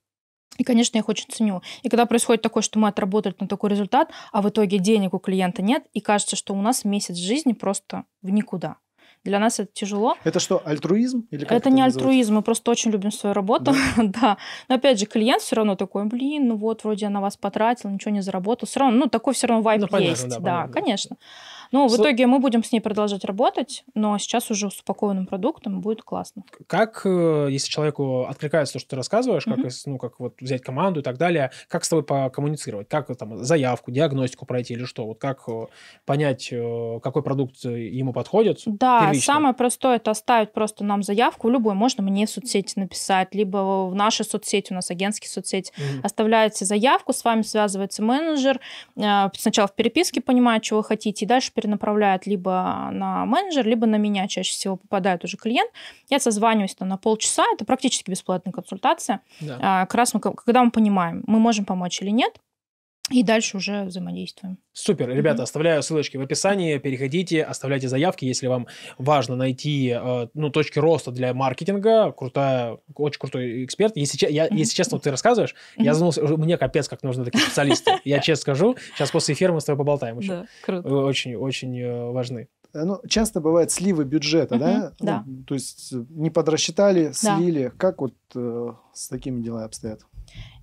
S1: И, конечно, я их очень ценю. И когда происходит такое, что мы отработали на такой результат, а в итоге денег у клиента нет, и кажется, что у нас месяц жизни просто в никуда. Для нас это тяжело.
S3: Это что, альтруизм? Или это, это не называется? альтруизм,
S1: мы просто очень любим свою работу. Да. да. Но опять же, клиент все равно такой, блин, ну вот, вроде я на вас потратил, ничего не заработал. Все равно, ну, такой все равно вайп ну, понятно, есть. да, да понятно. конечно. Да. Ну, в итоге мы будем с ней продолжать работать, но сейчас уже с упакованным продуктом будет классно.
S2: Как, э, если человеку откликается то, что ты рассказываешь, mm-hmm. как, ну, как вот взять команду и так далее, как с тобой покоммуницировать? Как там заявку, диагностику пройти или что? Вот как э, понять, э, какой продукт ему подходит? Да, первично?
S1: самое простое это оставить просто нам заявку, любой можно мне в соцсети написать, либо в нашей соцсети, у нас агентские соцсети. Mm-hmm. Оставляете заявку, с вами связывается менеджер, сначала в переписке понимает, чего вы хотите, и дальше перенаправляют либо на менеджер, либо на меня чаще всего попадает уже клиент. Я созваниваюсь там на полчаса, это практически бесплатная консультация. Да. А, как раз мы, когда мы понимаем, мы можем помочь или нет, и дальше уже взаимодействуем.
S2: Супер. Ребята, mm-hmm. оставляю ссылочки в описании. Переходите, оставляйте заявки, если вам важно найти э, ну, точки роста для маркетинга. Крутая, очень крутой эксперт. Если, я, mm-hmm. если честно, вот ты рассказываешь, mm-hmm. я задумался, мне капец, как нужны такие специалисты. Я честно скажу, сейчас после эфира мы с тобой поболтаем еще. Да, круто. Очень-очень э, важны
S3: э, ну, часто бывает сливы бюджета, да? да. то есть не подрасчитали, слили. Как вот с такими делами обстоят?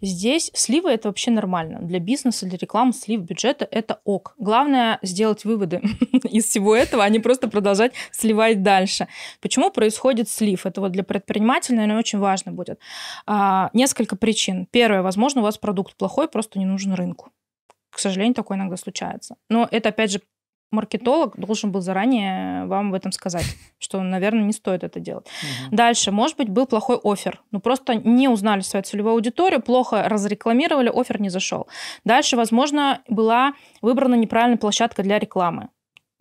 S1: Здесь сливы это вообще нормально. Для бизнеса, для рекламы слив бюджета это ок. Главное сделать выводы из всего этого, а не просто продолжать сливать дальше. Почему происходит слив? Это вот для предпринимателя, наверное, очень важно будет. А, несколько причин. Первое, возможно, у вас продукт плохой, просто не нужен рынку. К сожалению, такое иногда случается. Но это, опять же, маркетолог должен был заранее вам в этом сказать, что, наверное, не стоит это делать. Угу. Дальше, может быть, был плохой офер. но ну, просто не узнали свою целевую аудиторию, плохо разрекламировали, офер не зашел. Дальше, возможно, была выбрана неправильная площадка для рекламы.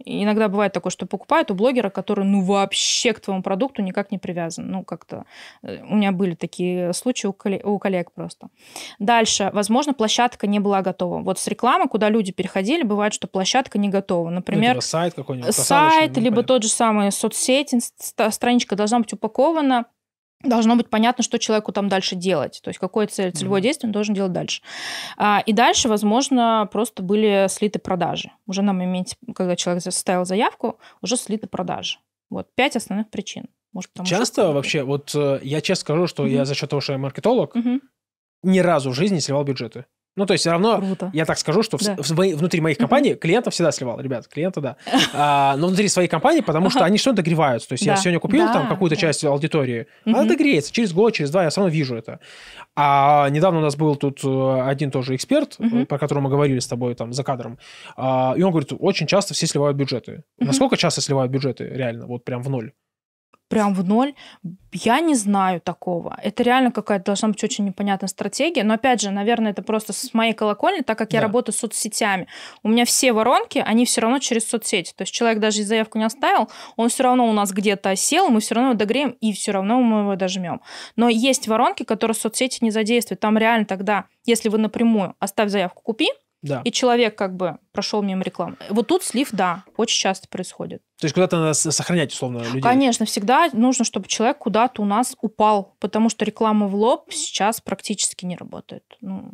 S1: Иногда бывает такое, что покупают у блогера, который ну вообще к твоему продукту никак не привязан. Ну как-то э, у меня были такие случаи у, коллег, у коллег просто. Дальше, возможно, площадка не была готова. Вот с рекламы, куда люди переходили, бывает, что площадка не готова. Ну, Например, ну,
S2: сайт какой-нибудь. Сайт, либо
S1: понятно. тот же самый соцсеть, страничка должна быть упакована должно быть понятно, что человеку там дальше делать, то есть какое цель, целевое mm-hmm. действие он должен делать дальше. А, и дальше, возможно, просто были слиты продажи. Уже на моменте, когда человек составил заявку, уже слиты продажи. Вот пять основных причин. Может,
S2: часто что вообще, вот э, я честно скажу, что mm-hmm. я за счет того, что я маркетолог, mm-hmm. ни разу в жизни не сливал бюджеты. Ну, то есть все равно, Круто. я так скажу, что да. в, в, внутри моих компаний клиентов всегда сливал, ребят, клиенты да. А, но внутри своей компании, потому что они что-то догреваются. То есть да. я сегодня купил да, там какую-то да. часть аудитории, она догреется через год, через два, я все равно вижу это. А недавно у нас был тут э, один тоже эксперт, э, про которого мы говорили с тобой там за кадром, а, и он говорит, очень часто все сливают бюджеты. Насколько часто сливают бюджеты реально, вот прям в ноль?
S1: прям в ноль. Я не знаю такого. Это реально какая-то должна быть очень непонятная стратегия. Но опять же, наверное, это просто с моей колокольни, так как я работаю с соцсетями. У меня все воронки, они все равно через соцсети. То есть человек даже заявку не оставил, он все равно у нас где-то сел, мы все равно его догреем и все равно мы его дожмем. Но есть воронки, которые соцсети не задействуют. Там реально тогда, если вы напрямую оставь заявку, купи, да. И человек как бы прошел мимо рекламы. Вот тут слив, да, очень часто происходит.
S2: То есть куда-то надо сохранять, условно, людей? Конечно,
S1: всегда нужно, чтобы человек куда-то у нас упал, потому что реклама в лоб сейчас практически не работает. Ну.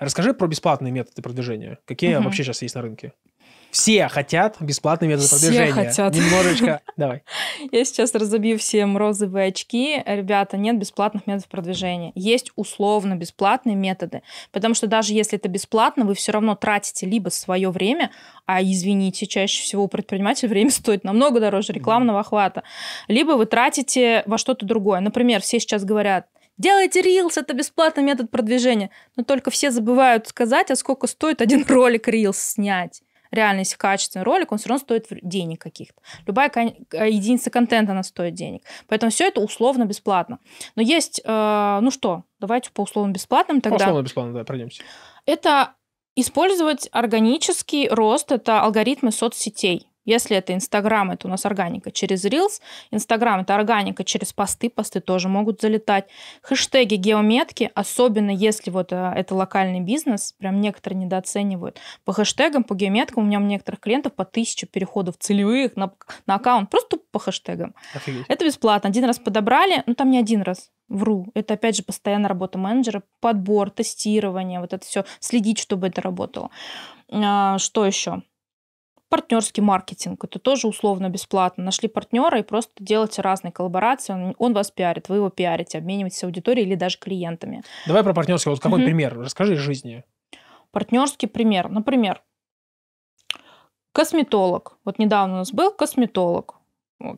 S2: Расскажи про бесплатные методы продвижения. Какие угу. вообще сейчас есть на рынке? Все хотят бесплатный метод все продвижения. Все хотят. Немножечко,
S1: давай. Я сейчас разобью всем розовые очки. Ребята, нет бесплатных методов продвижения. Есть условно бесплатные методы, потому что даже если это бесплатно, вы все равно тратите либо свое время, а извините, чаще всего у предпринимателя время стоит намного дороже рекламного охвата, либо вы тратите во что-то другое. Например, все сейчас говорят, Делайте Reels, это бесплатный метод продвижения. Но только все забывают сказать, а сколько стоит один ролик Reels снять реально, если качественный ролик, он все равно стоит денег каких-то. Любая э, единица контента, она стоит денег. Поэтому все это условно бесплатно. Но есть, э, ну что, давайте по условным бесплатным тогда. условно
S2: бесплатно, да, пройдемся.
S1: Это использовать органический рост, это алгоритмы соцсетей. Если это Инстаграм, это у нас органика через Reels. Инстаграм – это органика через посты. Посты тоже могут залетать. Хэштеги, геометки, особенно если вот э, это локальный бизнес, прям некоторые недооценивают. По хэштегам, по геометкам у меня у некоторых клиентов по тысяче переходов целевых на, на аккаунт. Просто по хэштегам. Офигеть. Это бесплатно. Один раз подобрали, ну там не один раз вру. Это, опять же, постоянная работа менеджера, подбор, тестирование, вот это все, следить, чтобы это работало. А, что еще? партнерский маркетинг. Это тоже условно бесплатно. Нашли партнера и просто делайте разные коллаборации. Он, он вас пиарит, вы его пиарите, обмениваетесь аудиторией или даже клиентами.
S2: Давай про партнерский. Вот какой mm-hmm. пример? Расскажи из жизни.
S1: Партнерский пример. Например, косметолог. Вот недавно у нас был косметолог.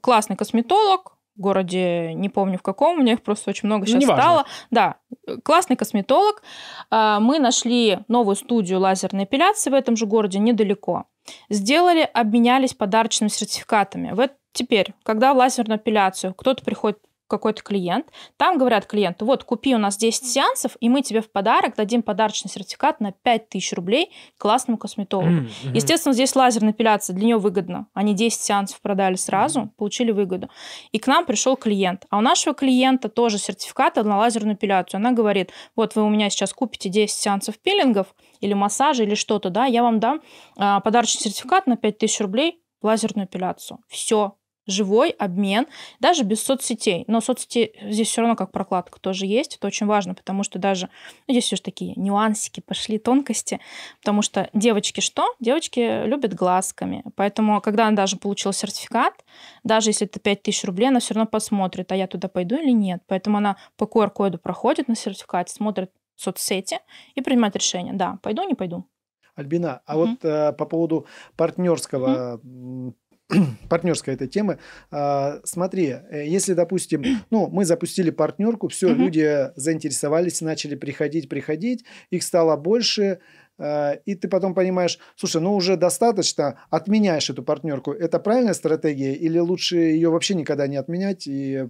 S1: Классный косметолог, в городе, не помню в каком, у меня их просто очень много сейчас ну, Неважно. стало. Да, классный косметолог. А, мы нашли новую студию лазерной эпиляции в этом же городе недалеко. Сделали, обменялись подарочными сертификатами. Вот теперь, когда в лазерную апелляцию кто-то приходит какой-то клиент, там говорят клиенту, вот, купи у нас 10 сеансов, и мы тебе в подарок дадим подарочный сертификат на 5000 рублей классному косметологу. Mm-hmm. Естественно, здесь лазерная эпиляция, для нее выгодно. Они 10 сеансов продали сразу, mm-hmm. получили выгоду. И к нам пришел клиент. А у нашего клиента тоже сертификат на лазерную эпиляцию. Она говорит, вот вы у меня сейчас купите 10 сеансов пилингов или массажа, или что-то, да, я вам дам а, подарочный сертификат на 5000 рублей, лазерную эпиляцию. Все, живой обмен, даже без соцсетей. Но соцсети здесь все равно как прокладка тоже есть. Это очень важно, потому что даже ну, здесь все же такие нюансики пошли, тонкости. Потому что девочки что? Девочки любят глазками. Поэтому, когда она даже получила сертификат, даже если это 5000 рублей, она все равно посмотрит, а я туда пойду или нет. Поэтому она по QR-коду проходит на сертификат, смотрит соцсети и принимает решение, да, пойду, не пойду.
S3: Альбина, а угу. вот э, по поводу партнерского угу Партнерская эта тема. Смотри, э, если, допустим, ну, мы запустили партнерку, все, угу. люди заинтересовались, начали приходить, приходить, их стало больше, э, и ты потом понимаешь, слушай, ну уже достаточно, отменяешь эту партнерку. Это правильная стратегия или лучше ее вообще никогда не отменять и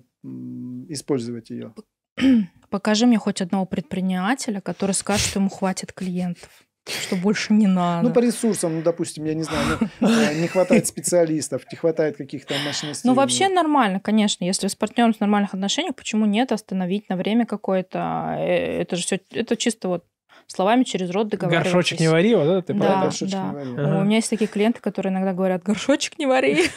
S3: использовать ее?
S1: Покажи мне хоть одного предпринимателя, который скажет, что ему хватит клиентов что больше не надо. Ну, по
S3: ресурсам, ну, допустим, я не знаю, ну, э, не хватает специалистов, не хватает каких-то мощностей. Ну, вообще
S1: нормально, конечно, если с партнером в нормальных отношениях, почему нет остановить на время какое-то? Э, это же все, это чисто вот словами через рот договариваться. Горшочек не
S3: вари, вот это ты да, горшочек да. не вари. Ага. У меня
S1: есть такие клиенты, которые иногда говорят, горшочек не вари.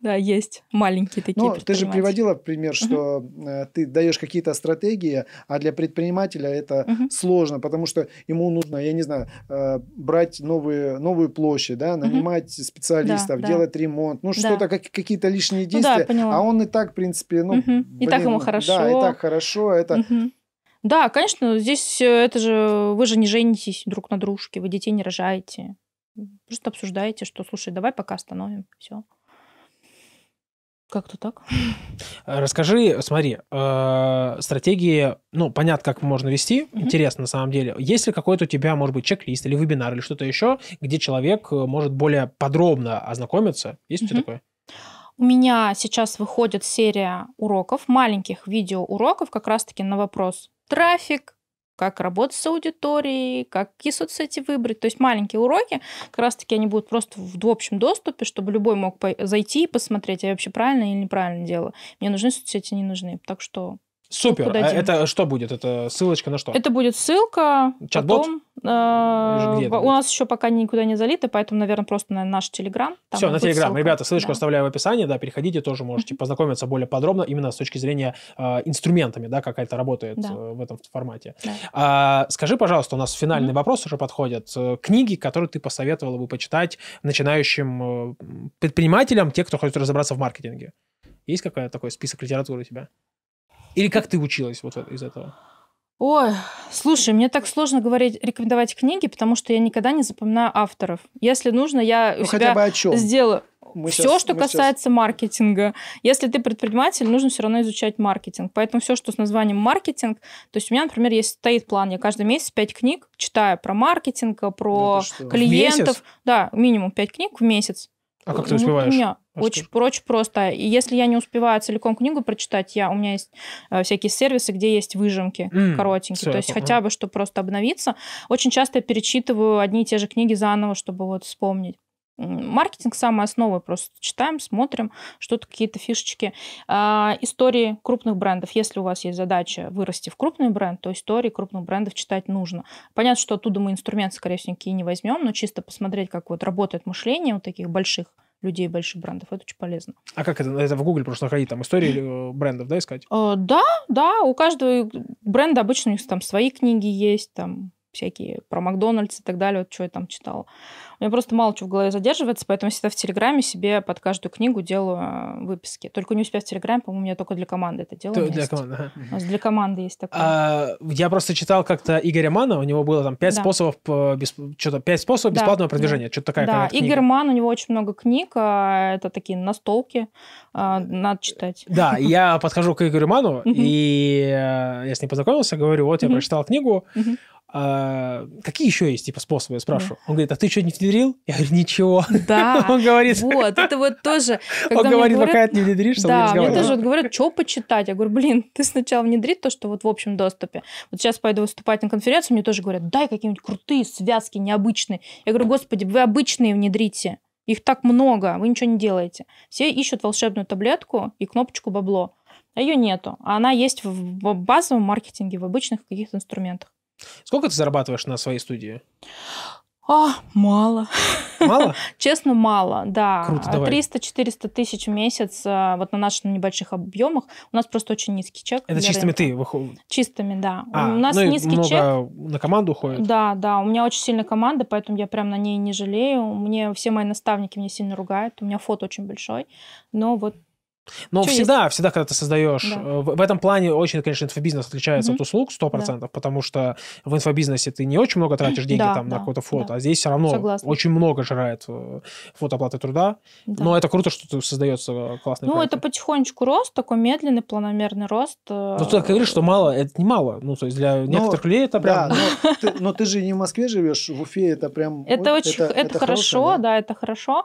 S1: Да, есть маленькие такие. Ну, ты же приводила
S3: пример, что угу. ты даешь какие-то стратегии, а для предпринимателя это угу. сложно, потому что ему нужно, я не знаю, э, брать новые, новую площадь, да, нанимать угу. специалистов, да, делать да. ремонт, ну что-то, как, какие-то лишние ну действия. Ну, а он и так, в принципе, ну... Блин, и так ему хорошо. Да, и так хорошо, это...
S1: Да, конечно, здесь это же вы же не женитесь друг на дружке, вы детей не рожаете. Просто обсуждаете, что, слушай, давай пока остановим, все. Как-то так.
S2: А, расскажи, смотри, а, стратегии, ну, понятно, как можно вести, интересно на самом деле. Есть ли какой-то у тебя, может быть, чек-лист или вебинар или что-то еще, где человек э, может более подробно ознакомиться? Есть у тебя такое?
S1: У меня сейчас выходит серия уроков, маленьких видеоуроков как раз-таки на вопрос трафик, как работать с аудиторией, какие соцсети выбрать. То есть маленькие уроки, как раз-таки они будут просто в общем доступе, чтобы любой мог зайти и посмотреть, а я вообще правильно или неправильно делаю. Мне нужны соцсети, не нужны. Так что Супер. А Подадим. Это
S2: что будет? Это ссылочка на что? Это
S1: будет ссылка. Чат-бот? Потом, э, у нас еще пока никуда не залито, поэтому, наверное, просто на наш Телеграм. Все, на Телеграм. Ребята, ссылочку да. оставляю
S2: в описании, да, переходите, тоже можете познакомиться более подробно именно с точки зрения э, инструментами, да, как это работает да. Э, в этом формате. Да. А, скажи, пожалуйста, у нас финальный mm-hmm. вопрос уже подходит. Э, книги, которые ты посоветовала бы почитать начинающим э, предпринимателям, те, кто хочет разобраться в маркетинге. Есть какой-то такой список литературы у тебя? Или как ты училась вот из этого?
S1: Ой, слушай, мне так сложно говорить, рекомендовать книги, потому что я никогда не запоминаю авторов. Если нужно, я ну, у себя бы о чем? сделаю мы все, сейчас, что касается сейчас... маркетинга. Если ты предприниматель, нужно все равно изучать маркетинг. Поэтому все, что с названием маркетинг, то есть у меня, например, есть стоит план, я каждый месяц пять книг читаю про маркетинг, про да, клиентов. Да, минимум пять книг в месяц. А как ты ну, успеваешь? очень, что? очень просто. И если я не успеваю целиком книгу прочитать, я, у меня есть э, всякие сервисы, где есть выжимки mm, коротенькие. Все, то есть хотя бы, чтобы просто обновиться. Очень часто я перечитываю одни и те же книги заново, чтобы вот вспомнить. Маркетинг самая основа, просто читаем, смотрим, что-то какие-то фишечки. А, истории крупных брендов. Если у вас есть задача вырасти в крупный бренд, то истории крупных брендов читать нужно. Понятно, что оттуда мы инструмент, скорее всего, никакие не возьмем, но чисто посмотреть, как вот работает мышление у таких больших людей больших брендов. Это очень полезно.
S2: А как это? Это в Google просто находить там истории э, брендов, да, искать?
S1: Э, да, да. У каждого бренда обычно у них там свои книги есть, там всякие про Макдональдс и так далее, вот что я там читала. У меня просто мало чего в голове задерживается, поэтому всегда в Телеграме себе под каждую книгу делаю э, выписки. Только не успев в Телеграме, по-моему, у меня только для команды это делаю. Для команды, ага. У нас для команды есть такое.
S2: А, я просто читал как-то Игоря Мана, у него было там пять да. способов, э, бесп... что-то, пять способов да. бесплатного продвижения, да. что-то такая Да, Игорь
S1: Ман, у него очень много книг, а, это такие настолки, а, э, надо читать. Да,
S2: я подхожу к Игорю Ману, и я с ним познакомился, говорю, вот я прочитал книгу, а, какие еще есть, типа, способы, я спрашиваю. Да. Он говорит, а ты что, не внедрил? Я говорю, ничего. Да. Он говорит...
S1: Вот, это вот тоже... Он говорит, говорят... пока это не внедришь, Да, мне тоже вот говорят, что почитать? Я говорю, блин, ты сначала внедри то, что вот в общем доступе. Вот сейчас пойду выступать на конференцию, мне тоже говорят, дай какие-нибудь крутые связки, необычные. Я говорю, господи, вы обычные внедрите. Их так много, вы ничего не делаете. Все ищут волшебную таблетку и кнопочку бабло. А ее нету. А она есть в базовом маркетинге, в обычных каких-то инструментах.
S2: Сколько ты зарабатываешь на своей студии?
S1: А, мало. Мало? Честно, мало, да. Круто, давай. 300-400 тысяч в месяц э, вот на наших небольших объемах. У нас просто очень низкий чек. Это чистыми рынка.
S2: ты выходит?
S1: Чистыми, да. А, у нас ну низкий много
S2: чек. на команду уходит?
S1: Да, да. У меня очень сильная команда, поэтому я прям на ней не жалею. Мне все мои наставники меня сильно ругают. У меня фото очень большой. Но вот
S2: но Что всегда, есть? всегда, когда ты создаешь... Да. Э, в, в этом плане очень, конечно, инфобизнес отличается угу. от услуг 100%, да. потому что в инфобизнесе ты не очень много тратишь деньги да, там, да, на какое-то фото, да. а здесь все равно Согласна. очень много жирает э, фотооплаты труда. Да. Но это круто, что создается э, классный Ну, проекты.
S1: это потихонечку рост, такой медленный, планомерный рост. Ну ты так
S3: говоришь, что мало, это не мало. Ну, то есть для но,
S1: некоторых
S2: людей
S3: это прям... Да, но, ты, но ты же не в Москве живешь, в Уфе это прям... Это, очень, это, это, это хорошо,
S1: да, это хорошо.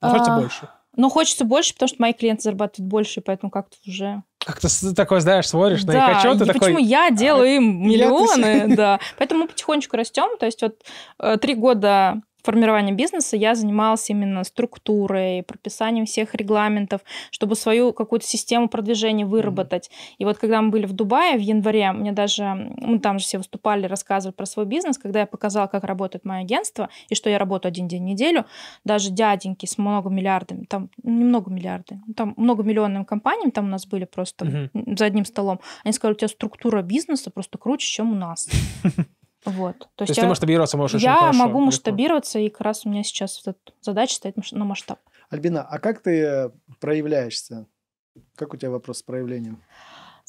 S1: А, больше. Но хочется больше, потому что мои клиенты зарабатывают больше, поэтому как-то уже...
S2: Как-то такой, знаешь, смотришь да, на их отчеты такой... почему я
S1: «А, делаю им миллионы, да. Поэтому мы потихонечку растем. То есть вот э, три года формирования бизнеса я занималась именно структурой, прописанием всех регламентов, чтобы свою какую-то систему продвижения выработать. И вот когда мы были в Дубае в январе, мне даже, мы там же все выступали, рассказывали про свой бизнес, когда я показала, как работает мое агентство, и что я работаю один день в неделю, даже дяденьки с много миллиардами, там ну, немного миллиарды, ну, там много миллионным компаниям там у нас были просто угу. за одним столом, они сказали, у тебя структура бизнеса просто круче, чем у нас. Вот. То, То есть я, ты масштабироваться можешь я очень могу масштабироваться, легко. и как раз у меня сейчас вот задача стоит на масштаб.
S3: Альбина, а как ты э, проявляешься? Как у тебя вопрос с проявлением?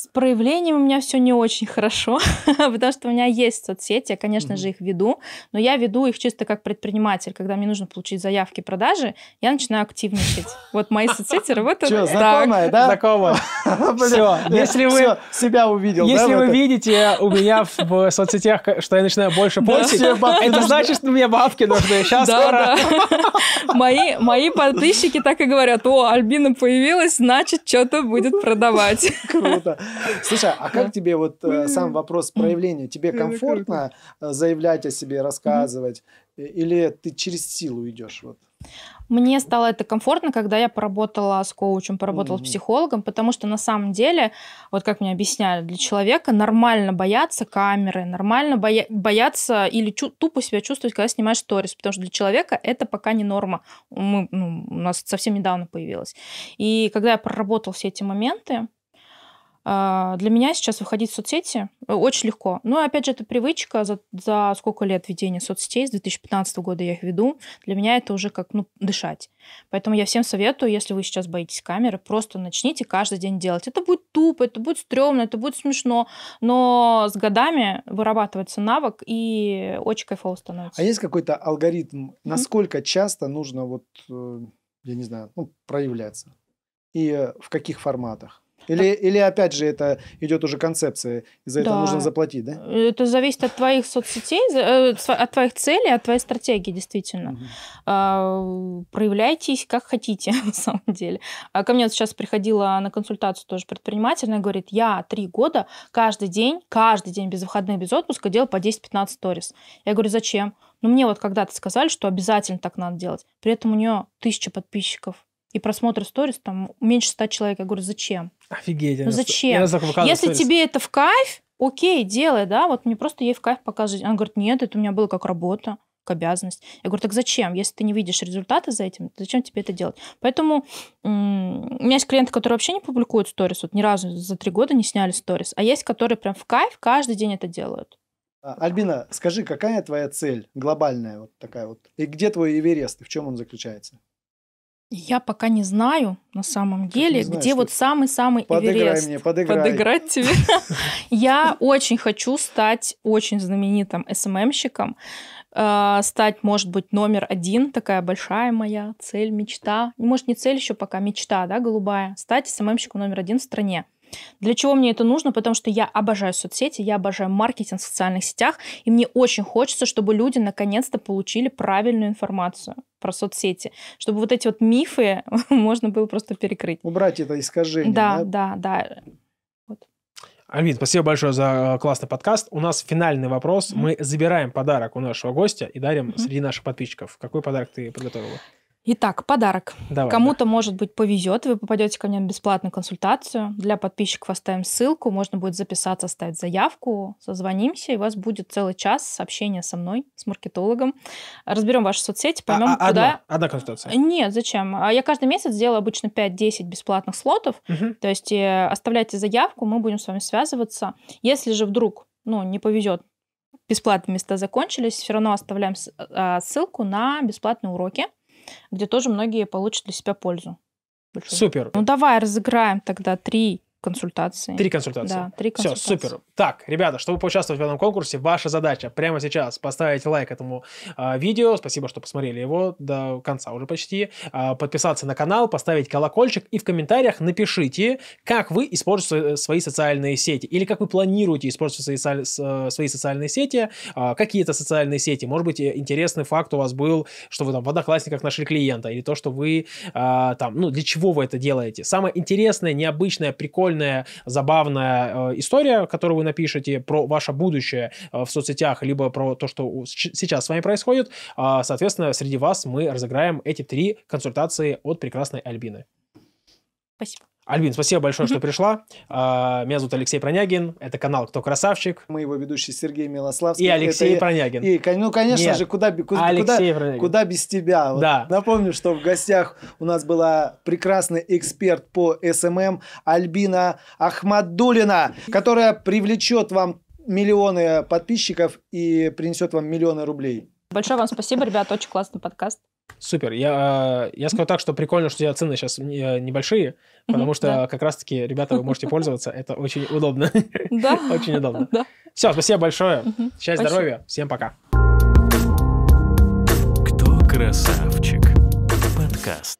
S1: С проявлением у меня все не очень хорошо, потому что у меня есть соцсети, я, конечно же, их веду, но я веду их чисто как предприниматель. Когда мне нужно получить заявки продажи, я начинаю активничать. Вот мои соцсети работают Что, знакомая, да? Знакомая. если вы...
S2: себя увидел, Если вы видите у меня в соцсетях, что я начинаю больше постить, это значит, что мне бабки нужны. Сейчас скоро.
S1: Мои подписчики так и говорят, о, Альбина появилась, значит, что-то будет продавать. Круто. Слушай,
S3: а как тебе вот э, сам вопрос проявления? Тебе комфортно э, заявлять о себе, рассказывать? Э, или ты через силу идешь? Вот?
S1: Мне стало это комфортно, когда я поработала с коучем, поработала mm-hmm. с психологом, потому что на самом деле, вот как мне объясняли, для человека нормально бояться камеры, нормально боя- бояться или чу- тупо себя чувствовать, когда снимаешь сторис, потому что для человека это пока не норма. Мы, ну, у нас совсем недавно появилось. И когда я проработала все эти моменты, а, для меня сейчас выходить в соцсети э, очень легко. Но, ну, опять же, это привычка за, за сколько лет ведения соцсетей, с 2015 года я их веду. Для меня это уже как ну, дышать. Поэтому я всем советую, если вы сейчас боитесь камеры, просто начните каждый день делать. Это будет тупо, это будет стрёмно, это будет смешно, но с годами вырабатывается навык и очень кайфово становится. А есть
S3: какой-то алгоритм, насколько mm-hmm. часто нужно вот, э, я не знаю, ну, проявляться? И в каких форматах? Или, или опять же, это идет уже концепция, и за да. это нужно заплатить, да?
S1: Это зависит от твоих соцсетей, э, от твоих целей, от твоей стратегии, действительно. Угу. проявляйтесь как хотите, на самом деле. А ко мне вот сейчас приходила на консультацию тоже предпринимательная говорит, я три года каждый день, каждый день без выходных, без отпуска делал по 10-15 сторис. Я говорю, зачем? Ну, мне вот когда-то сказали, что обязательно так надо делать. При этом у нее тысяча подписчиков и просмотр сторис там меньше ста человек. Я говорю, зачем?
S2: Офигеть. Ну, зачем? Если сторис. тебе
S1: это в кайф, окей, делай, да, вот мне просто ей в кайф показывать. Она говорит, нет, это у меня было как работа к обязанность. Я говорю, так зачем? Если ты не видишь результаты за этим, зачем тебе это делать? Поэтому у меня есть клиенты, которые вообще не публикуют сторис, вот ни разу за три года не сняли сторис, а есть, которые прям в кайф каждый день это делают.
S3: А, Альбина, скажи, какая твоя цель глобальная вот такая вот? И где твой Эверест, и в чем он заключается?
S1: Я пока не знаю, на самом деле, знаешь, где вот самый-самый подыграй Эверест. Мне, подыграй. Подыграть тебе. Я очень хочу стать очень знаменитым СММщиком, эм а, стать, может быть, номер один, такая большая моя цель, мечта. Может, не цель еще пока, мечта, да, голубая. Стать СММщиком эм номер один в стране. Для чего мне это нужно? Потому что я обожаю соцсети, я обожаю маркетинг в социальных сетях, и мне очень хочется, чтобы люди наконец-то получили правильную информацию про соцсети, чтобы вот эти вот мифы можно было просто перекрыть. Убрать это искажение. Да, да, да. да.
S2: Альвин, спасибо большое за э, классный подкаст. У нас финальный вопрос. Mm-hmm. Мы забираем подарок у нашего гостя и дарим mm-hmm. среди наших подписчиков. Какой подарок ты подготовила?
S1: Итак, подарок. Давай, Кому-то, да. может быть, повезет, вы попадете ко мне на бесплатную консультацию. Для подписчиков оставим ссылку, можно будет записаться, оставить заявку, созвонимся, и у вас будет целый час общения со мной, с маркетологом. Разберем ваши соцсети, поймем, а, а, куда... Одна,
S2: одна консультация? Э,
S1: нет, зачем? А я каждый месяц делаю обычно 5-10 бесплатных слотов, угу. то есть э, оставляйте заявку, мы будем с вами связываться. Если же вдруг ну, не повезет, бесплатные места закончились, все равно оставляем а, ссылку на бесплатные уроки где тоже многие получат для себя пользу. Большую. Супер. Ну давай разыграем тогда три консультации. Три консультации. Да, три консультации. Все, супер.
S2: Так, ребята, чтобы поучаствовать в этом конкурсе, ваша задача прямо сейчас поставить лайк этому э, видео. Спасибо, что посмотрели его до конца уже почти. Э, подписаться на канал, поставить колокольчик и в комментариях напишите, как вы используете свои социальные сети или как вы планируете использовать свои, э, свои социальные сети, э, какие это социальные сети. Может быть, э, интересный факт у вас был, что вы там в Одноклассниках нашли клиента или то, что вы э, там, ну, для чего вы это делаете. Самое интересное, необычное, прикольное прикольная, забавная э, история, которую вы напишете про ваше будущее э, в соцсетях, либо про то, что сейчас с вами происходит, а, соответственно, среди вас мы разыграем эти три консультации от прекрасной Альбины. Спасибо. Альбин, спасибо большое, что пришла. А, меня зовут Алексей Пронягин. Это канал «Кто красавчик».
S3: Мы его ведущий Сергей Милославский. И Алексей это Пронягин. И, ну, конечно Нет, же, куда, куда, куда, куда без тебя. Да. напомню, что в гостях у нас была прекрасный эксперт по СММ эм эм Альбина Ахмадулина, которая привлечет вам миллионы подписчиков и принесет вам миллионы рублей.
S1: Большое вам спасибо, ребят. Очень классный подкаст.
S3: Супер. Я, э, я скажу
S2: так, что прикольно, что у тебя цены сейчас э, небольшие, потому что да. как раз-таки, ребята, вы можете пользоваться. Это очень удобно. Да. Очень удобно. Да. Все, спасибо большое. Угу. Счастья, здоровья. Всем пока.
S1: Кто красавчик? Подкаст.